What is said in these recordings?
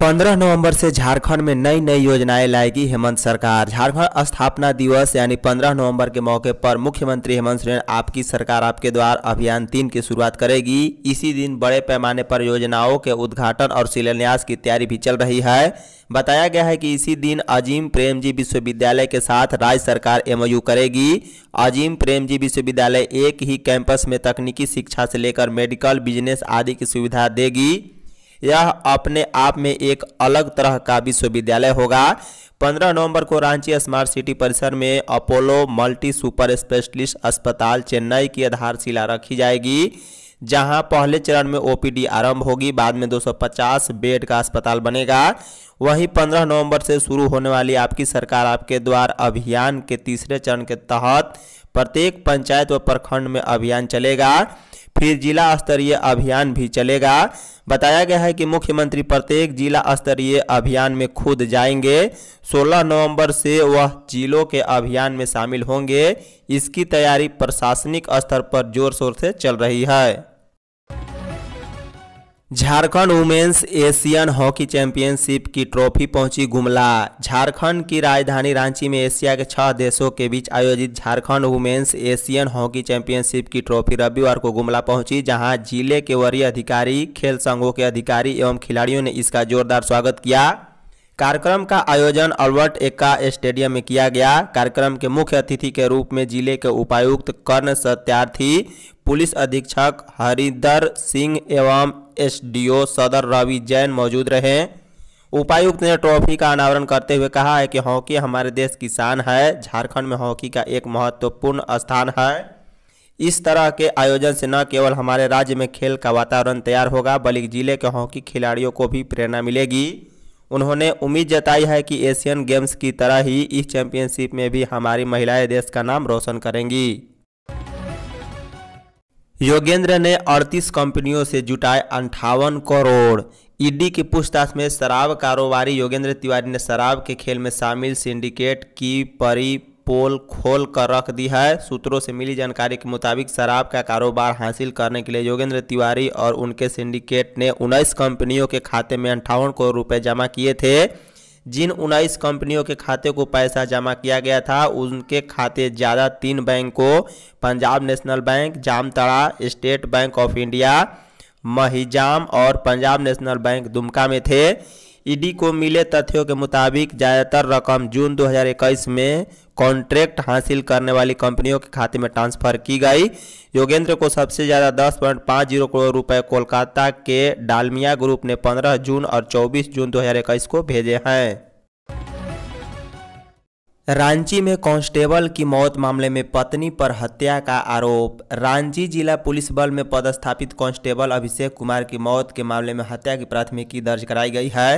पंद्रह नवंबर से झारखंड में नई नई योजनाएं लाएगी हेमंत सरकार झारखंड स्थापना दिवस यानी पंद्रह नवंबर के मौके पर मुख्यमंत्री हेमंत सोरेन आपकी सरकार आपके द्वार अभियान तीन की शुरुआत करेगी इसी दिन बड़े पैमाने पर योजनाओं के उद्घाटन और शिलान्यास की तैयारी भी चल रही है बताया गया है कि इसी दिन अजीम प्रेम जी विश्वविद्यालय के साथ राज्य सरकार एम करेगी अजीम प्रेम जी विश्वविद्यालय एक ही कैंपस में तकनीकी शिक्षा से लेकर मेडिकल बिजनेस आदि की सुविधा देगी यह अपने आप में एक अलग तरह का विश्वविद्यालय होगा 15 नवंबर को रांची स्मार्ट सिटी परिसर में अपोलो मल्टी सुपर स्पेशलिस्ट अस्पताल चेन्नई की आधारशिला रखी जाएगी जहां पहले चरण में ओपीडी आरंभ होगी बाद में 250 बेड का अस्पताल बनेगा वहीं 15 नवंबर से शुरू होने वाली आपकी सरकार आपके द्वार अभियान के तीसरे चरण के तहत प्रत्येक पंचायत व प्रखंड में अभियान चलेगा फिर जिला स्तरीय अभियान भी चलेगा बताया गया है कि मुख्यमंत्री प्रत्येक जिला स्तरीय अभियान में खुद जाएंगे 16 नवंबर से वह जिलों के अभियान में शामिल होंगे इसकी तैयारी प्रशासनिक स्तर पर जोर शोर से चल रही है Jharkhand women's Asian hockey championship की ट्रॉफी पहुंची गुमला झारखंड की राजधानी रांची में एशिया के छह देशों के बीच आयोजित Jharkhand women's Asian hockey championship की ट्रॉफी रविवार को गुमला पहुंची जहां जिले के वरीय अधिकारी खेल संघों के अधिकारी एवं खिलाड़ियों ने इसका जोरदार स्वागत किया कार्यक्रम का आयोजन अल्बर्ट एक्का स्टेडियम में किया गया कार्यक्रम के मुख्य अतिथि के रूप में जिले के उपायुक्त कर्ण सत्यार्थी पुलिस अधीक्षक हरिदर सिंह एवं एसडीओ सदर रवि जैन मौजूद रहे उपायुक्त ने ट्रॉफी का अनावरण करते हुए कहा है कि हॉकी हमारे देश की शान है झारखंड में हॉकी का एक महत्वपूर्ण स्थान है इस तरह के आयोजन से न केवल हमारे राज्य में खेल का वातावरण तैयार होगा बल्कि जिले के हॉकी खिलाड़ियों को भी प्रेरणा मिलेगी उन्होंने उम्मीद जताई है कि एशियन गेम्स की तरह ही इस चैंपियनशिप में भी हमारी महिलाएं देश का नाम रोशन करेंगी योगेंद्र ने 38 कंपनियों से जुटाए अंठावन करोड़ ईडी की पूछताछ में शराब कारोबारी योगेंद्र तिवारी ने शराब के खेल में शामिल सिंडिकेट की परी पोल खोल कर रख दी है सूत्रों से मिली जानकारी के मुताबिक शराब का कारोबार हासिल करने के लिए योगेंद्र तिवारी और उनके सिंडिकेट ने उन्नीस कंपनियों के खाते में अंठावन करोड़ रुपए जमा किए थे जिन उन्नीस कंपनियों के खाते को पैसा जमा किया गया था उनके खाते ज़्यादा तीन बैंक को Punjab national bank Jamtara state bank of India Mihijam और पंजाब नेशनल बैंक दुमका में थे ईडी को मिले तथ्यों के मुताबिक ज़्यादातर रकम जून 2021 में कॉन्ट्रैक्ट हासिल करने वाली कंपनियों के खाते में ट्रांसफर की गई योगेंद्र को सबसे ज़्यादा दस पॉइंट पाँच जीरो करोड़ रुपए कोलकाता के डालमिया ग्रुप ने 15 जून और 24 जून 2021 को भेजे हैं रांची में कांस्टेबल की मौत मामले में पत्नी पर हत्या का आरोप रांची जिला पुलिस बल में पदस्थापित कांस्टेबल अभिषेक कुमार की मौत के मामले में हत्या की प्राथमिकी दर्ज कराई गई है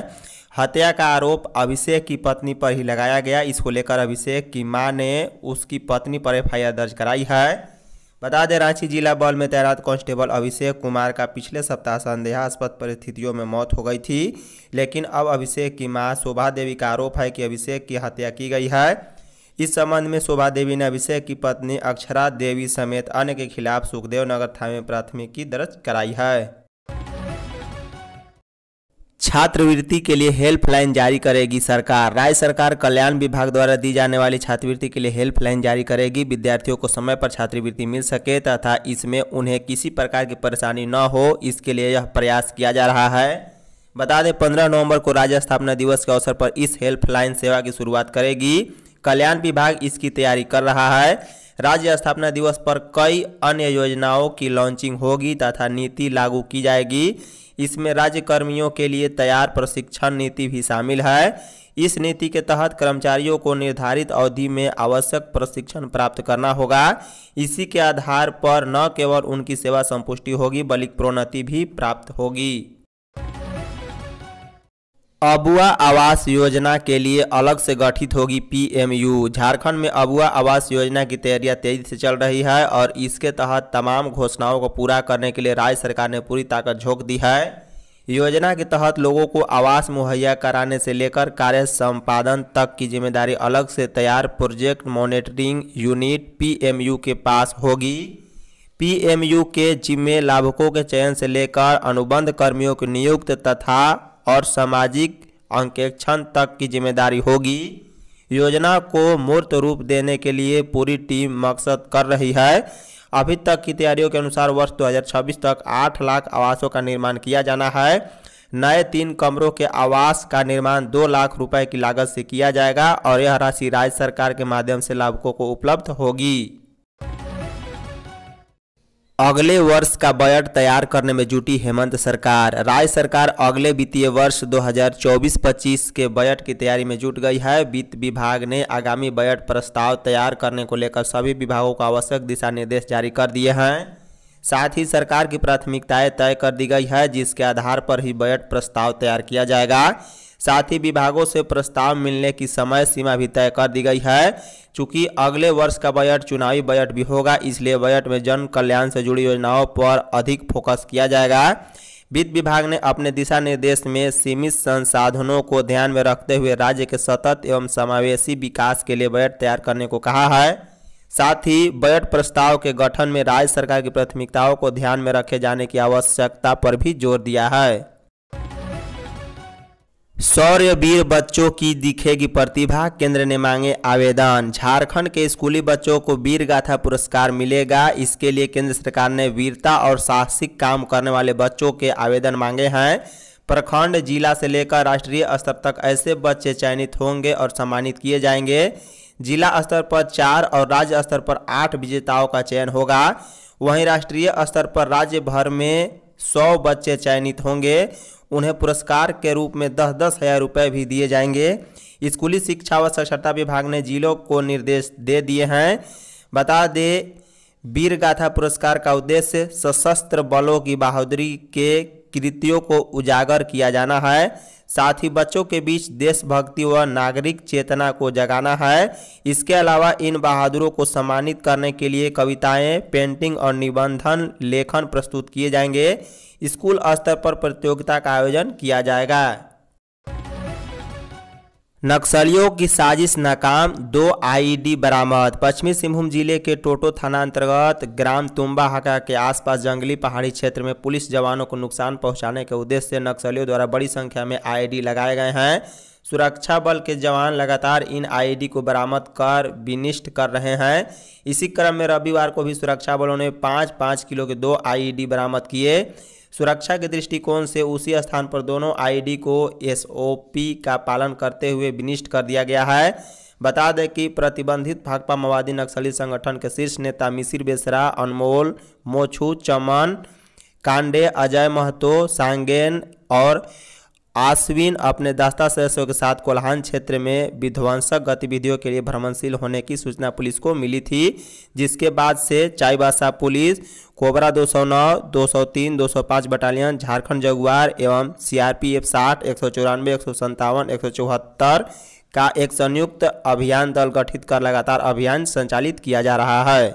हत्या का आरोप अभिषेक की पत्नी पर ही लगाया गया इसको लेकर अभिषेक की मां ने उसकी पत्नी पर एफ दर्ज कराई है बता दें रांची जिला बल में तैनात कांस्टेबल अभिषेक कुमार का पिछले सप्ताह संदेहास्पद परिस्थितियों में मौत हो गई थी लेकिन अब अभिषेक की मां शोभा देवी का आरोप है कि अभिषेक की हत्या की गई है इस संबंध में शोभा देवी ने अभिषेक की पत्नी अक्षरा देवी समेत अन्य के खिलाफ सुखदेव नगर थाने में प्राथमिकी दर्ज कराई है छात्रवृत्ति के लिए हेल्पलाइन जारी करेगी सरकार राज्य सरकार कल्याण विभाग द्वारा दी जाने वाली छात्रवृत्ति के लिए हेल्पलाइन जारी करेगी विद्यार्थियों को समय पर छात्रवृत्ति मिल सके तथा इसमें उन्हें किसी प्रकार की परेशानी न हो इसके लिए यह प्रयास किया जा रहा है बता दें पंद्रह नवंबर को राज्य स्थापना दिवस के अवसर पर इस हेल्पलाइन सेवा की शुरुआत करेगी कल्याण विभाग इसकी तैयारी कर रहा है राज्य स्थापना दिवस पर कई अन्य योजनाओं की लॉन्चिंग होगी तथा नीति लागू की जाएगी इसमें राज्य कर्मियों के लिए तैयार प्रशिक्षण नीति भी शामिल है इस नीति के तहत कर्मचारियों को निर्धारित अवधि में आवश्यक प्रशिक्षण प्राप्त करना होगा इसी के आधार पर न केवल उनकी सेवा संपुष्टि होगी बल्कि प्रोन्नति भी प्राप्त होगी अबुआ आवास योजना के लिए अलग से गठित होगी पीएमयू झारखंड में अबुआ आवास योजना की तैयारियां तेजी से चल रही है और इसके तहत तमाम घोषणाओं को पूरा करने के लिए राज्य सरकार ने पूरी ताकत झोंक दी है योजना के तहत लोगों को आवास मुहैया कराने से लेकर कार्य संपादन तक की जिम्मेदारी अलग से तैयार प्रोजेक्ट मॉनिटरिंग यूनिट पीएमयू के पास होगी पीएमयू के जिम्मे लाभुकों के चयन से लेकर अनुबंध कर्मियों की नियुक्त तथा और सामाजिक अंकेक्षण तक की जिम्मेदारी होगी योजना को मूर्त रूप देने के लिए पूरी टीम मकसद कर रही है अभी तक की तैयारियों के अनुसार वर्ष 2026 तक 8 लाख आवासों का निर्माण किया जाना है नए तीन कमरों के आवास का निर्माण दो लाख रुपए की लागत से किया जाएगा और यह राशि राज्य सरकार के माध्यम से लाभुकों को उपलब्ध होगी अगले वर्ष का बजट तैयार करने में जुटी हेमंत सरकार राज्य सरकार अगले वित्तीय वर्ष 2024-25 के बजट की तैयारी में जुट गई है वित्त विभाग ने आगामी बजट प्रस्ताव तैयार करने को लेकर सभी विभागों को आवश्यक दिशा निर्देश जारी कर दिए हैं साथ ही सरकार की प्राथमिकताएं तय कर दी गई है जिसके आधार पर ही बजट प्रस्ताव तैयार किया जाएगा साथ ही विभागों से प्रस्ताव मिलने की समय सीमा भी तय कर दी गई है चूंकि अगले वर्ष का बजट चुनावी बजट भी होगा इसलिए बजट में जन कल्याण से जुड़ी योजनाओं पर अधिक फोकस किया जाएगा वित्त विभाग ने अपने दिशा निर्देश में सीमित संसाधनों को ध्यान में रखते हुए राज्य के सतत एवं समावेशी विकास के लिए बजट तैयार करने को कहा है साथ ही बजट प्रस्ताव के गठन में राज्य सरकार की प्राथमिकताओं को ध्यान में रखे जाने की आवश्यकता पर भी जोर दिया है सौर्य वीर बच्चों की दिखेगी प्रतिभा केंद्र ने मांगे आवेदन झारखंड के स्कूली बच्चों को वीर गाथा पुरस्कार मिलेगा इसके लिए केंद्र सरकार ने वीरता और साहसिक काम करने वाले बच्चों के आवेदन मांगे हैं प्रखंड जिला से लेकर राष्ट्रीय स्तर तक ऐसे बच्चे चयनित होंगे और सम्मानित किए जाएंगे जिला स्तर पर चार और राज्य स्तर पर आठ विजेताओं का चयन होगा वहीं राष्ट्रीय स्तर पर राज्य भर में सौ बच्चे चयनित होंगे उन्हें पुरस्कार के रूप में दस दस हज़ार रुपये भी दिए जाएंगे स्कूली शिक्षा व साक्षरता विभाग ने जिलों को निर्देश दे दिए हैं बता दें वीर गाथा पुरस्कार का उद्देश्य सशस्त्र बलों की बहादुरी के कृतियों को उजागर किया जाना है साथ ही बच्चों के बीच देशभक्ति व नागरिक चेतना को जगाना है इसके अलावा इन बहादुरों को सम्मानित करने के लिए कविताएं पेंटिंग और निबंधन लेखन प्रस्तुत किए जाएंगे स्कूल स्तर पर प्रतियोगिता का आयोजन किया जाएगा नक्सलियों की साजिश नाकाम दो आईडी e बरामद पश्चिमी सिंहभूम जिले के टोटो थाना अंतर्गत ग्राम तुम्बा हका के आसपास जंगली पहाड़ी क्षेत्र में पुलिस जवानों को नुकसान पहुंचाने के उद्देश्य से नक्सलियों द्वारा बड़ी संख्या में आईडी e लगाए गए हैं सुरक्षा बल के जवान लगातार इन आईडी e को बरामद कर विनिष्ट कर रहे हैं इसी क्रम में रविवार को भी सुरक्षा बलों ने पाँच पाँच किलो के दो आई बरामद किए सुरक्षा के दृष्टिकोण से उसी स्थान पर दोनों आईडी को एसओपी का पालन करते हुए विनिष्ट कर दिया गया है बता दें कि प्रतिबंधित भाकपा माओवादी नक्सली संगठन के शीर्ष नेता मिसिर बेसरा अनमोल मोछू चमन कांडे अजय महतो सांगेन और आश्विन अपने दास्ता सदस्यों के साथ कोल्हान क्षेत्र में विध्वंसक गतिविधियों के लिए भ्रमणशील होने की सूचना पुलिस को मिली थी जिसके बाद से Chaibasa police cobra 209, 203, 205 battalion Jharkhand jaguar एवं सीआरपीएफ साठ एक सौ चौरानवे एक सौ संतावन एक सौ चौहत्तर का एक संयुक्त अभियान दल गठित कर लगातार अभियान संचालित किया जा रहा है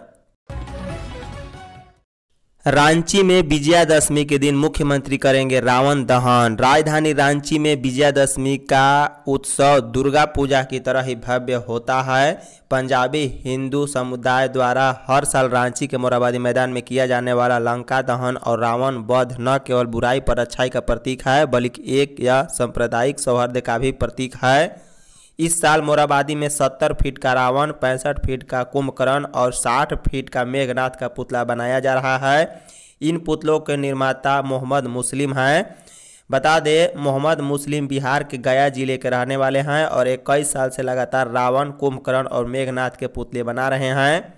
रांची में विजयादशमी के दिन मुख्यमंत्री करेंगे रावण दहन राजधानी रांची में विजयादशमी का उत्सव दुर्गा पूजा की तरह ही भव्य होता है पंजाबी हिंदू समुदाय द्वारा हर साल रांची के मोराबादी मैदान में किया जाने वाला लंका दहन और रावण वध न केवल बुराई पर अच्छाई का प्रतीक है बल्कि एक या सांप्रदायिक सौहार्द का भी प्रतीक है इस साल मोराबादी में सत्तर फीट का रावण पैंसठ फीट का कुंभकर्ण और साठ फीट का मेघनाथ का पुतला बनाया जा रहा है इन पुतलों के निर्माता मोहम्मद मुस्लिम हैं बता दें मोहम्मद मुस्लिम बिहार के गया जिले के रहने वाले हैं और इक्कीस साल से लगातार रावण कुंभकर्ण और मेघनाथ के पुतले बना रहे हैं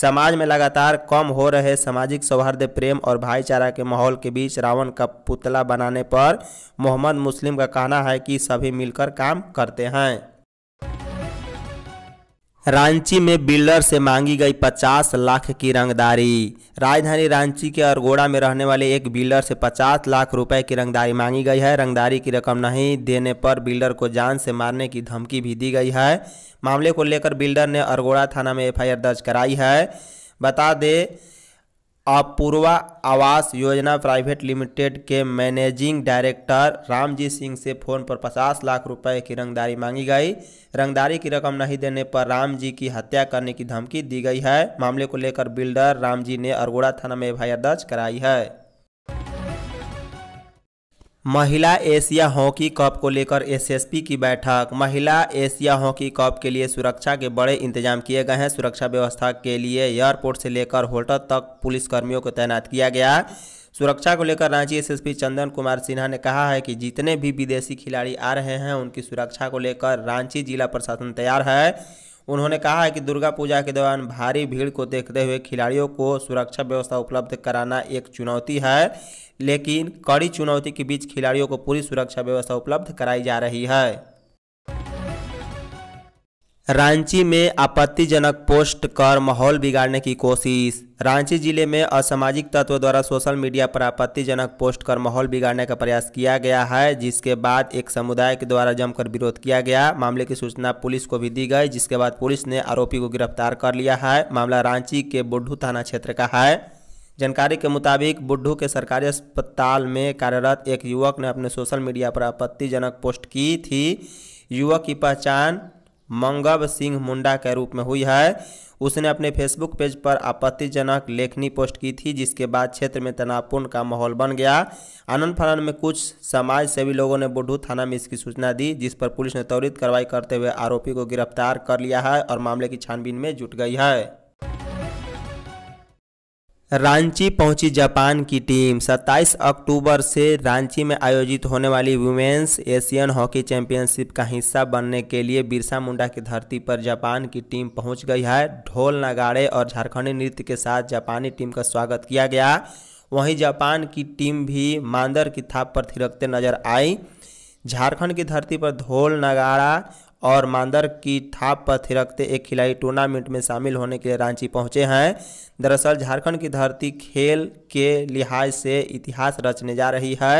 समाज में लगातार कम हो रहे सामाजिक सौहार्द प्रेम और भाईचारा के माहौल के बीच रावण का पुतला बनाने पर मोहम्मद मुस्लिम का कहना है कि सभी मिलकर काम करते हैं रांची में बिल्डर से मांगी गई 50 लाख की रंगदारी राजधानी रांची के अरगोड़ा में रहने वाले एक बिल्डर से 50 लाख रुपए की रंगदारी मांगी गई है रंगदारी की रकम नहीं देने पर बिल्डर को जान से मारने की धमकी भी दी गई है मामले को लेकर बिल्डर ने अरगोड़ा थाना में एफआईआर दर्ज कराई है बता दें अपूर्वा आवास योजना प्राइवेट लिमिटेड के मैनेजिंग डायरेक्टर रामजी सिंह से फ़ोन पर 50 लाख रुपए की रंगदारी मांगी गई रंगदारी की रकम नहीं देने पर रामजी की हत्या करने की धमकी दी गई है मामले को लेकर बिल्डर रामजी ने अरगोड़ा थाना में एफ दर्ज कराई है महिला एशिया हॉकी कप को लेकर एसएसपी की बैठक महिला एशिया हॉकी कप के लिए सुरक्षा के बड़े इंतजाम किए गए हैं सुरक्षा व्यवस्था के लिए एयरपोर्ट से लेकर होटल तक पुलिसकर्मियों को तैनात किया गया सुरक्षा को लेकर रांची एसएसपी चंदन कुमार सिन्हा ने कहा है कि जितने भी विदेशी खिलाड़ी आ रहे हैं उनकी सुरक्षा को लेकर रांची जिला प्रशासन तैयार है उन्होंने कहा है कि दुर्गा पूजा के दौरान भारी भीड़ को देखते हुए खिलाड़ियों को सुरक्षा व्यवस्था उपलब्ध कराना एक चुनौती है लेकिन कड़ी चुनौती के बीच खिलाड़ियों को पूरी सुरक्षा व्यवस्था उपलब्ध कराई जा रही है रांची में आपत्तिजनक पोस्ट कर माहौल बिगाड़ने की कोशिश रांची जिले में असामाजिक तत्व द्वारा सोशल मीडिया पर आपत्तिजनक पोस्ट कर माहौल बिगाड़ने का प्रयास किया गया है जिसके बाद एक समुदाय के द्वारा जमकर विरोध किया गया मामले की सूचना पुलिस को भी दी गई जिसके बाद पुलिस ने आरोपी को गिरफ्तार कर लिया है मामला रांची के बुड्ढू थाना क्षेत्र का है जानकारी के मुताबिक बुड्ढू के सरकारी अस्पताल में कार्यरत एक युवक ने अपने सोशल मीडिया पर आपत्तिजनक पोस्ट की थी युवक की पहचान मंगव सिंह मुंडा के रूप में हुई है उसने अपने फेसबुक पेज पर आपत्तिजनक लेखनी पोस्ट की थी जिसके बाद क्षेत्र में तनावपूर्ण का माहौल बन गया आनंद फानंद में कुछ समाज सेवी लोगों ने बुढ़ू थाना में इसकी सूचना दी जिस पर पुलिस ने त्वरित कार्रवाई करते हुए आरोपी को गिरफ्तार कर लिया है और मामले की छानबीन में जुट गई है रांची पहुंची जापान की टीम 27 अक्टूबर से रांची में आयोजित होने वाली वुमेन्स एशियन हॉकी चैंपियनशिप का हिस्सा बनने के लिए बिरसा मुंडा की धरती पर जापान की टीम पहुंच गई है ढोल नगाड़े और झारखंडी नृत्य के साथ जापानी टीम का स्वागत किया गया वहीं जापान की टीम भी मांदर की थाप पर थिरकते नजर आई झारखंड की धरती पर ढोल नगाड़ा और मांदर की थाप पर थिरकते एक खिलाड़ी टूर्नामेंट में शामिल होने के लिए रांची पहुंचे हैं दरअसल झारखंड की धरती खेल के लिहाज से इतिहास रचने जा रही है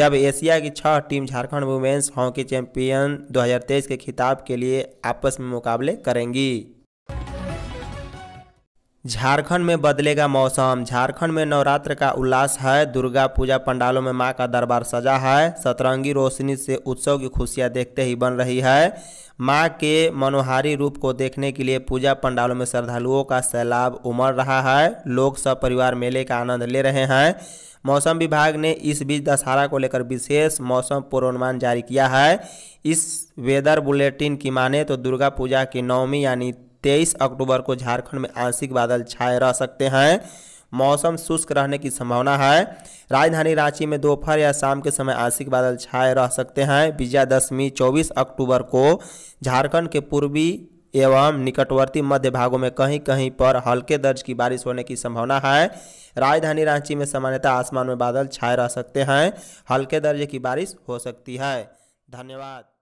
जब एशिया की छह team Jharkhand women's hockey champion 2023 के खिताब के लिए आपस में मुकाबले करेंगी झारखंड में बदलेगा मौसम झारखंड में नवरात्र का उल्लास है दुर्गा पूजा पंडालों में मां का दरबार सजा है सतरंगी रोशनी से उत्सव की खुशियां देखते ही बन रही है मां के मनोहारी रूप को देखने के लिए पूजा पंडालों में श्रद्धालुओं का सैलाब उमड़ रहा है लोग सब परिवार मेले का आनंद ले रहे हैं मौसम विभाग ने इस बीच दशहरा को लेकर विशेष मौसम पूर्वानुमान जारी किया है इस वेदर बुलेटिन की माने तो दुर्गा पूजा की नवमी यानी तेईस अक्टूबर को झारखंड में आंशिक बादल छाए रह सकते हैं मौसम शुष्क रहने की संभावना है राजधानी रांची में दोपहर या शाम के समय आंशिक बादल छाए रह सकते हैं विजयादशमी 24 अक्टूबर को झारखंड के पूर्वी एवं निकटवर्ती मध्य भागों में कहीं कहीं पर हल्के दर्ज की बारिश होने की संभावना है राजधानी रांची में सामान्यतः आसमान में बादल छाए रह सकते हैं हल्के दर्जे की बारिश हो सकती है धन्यवाद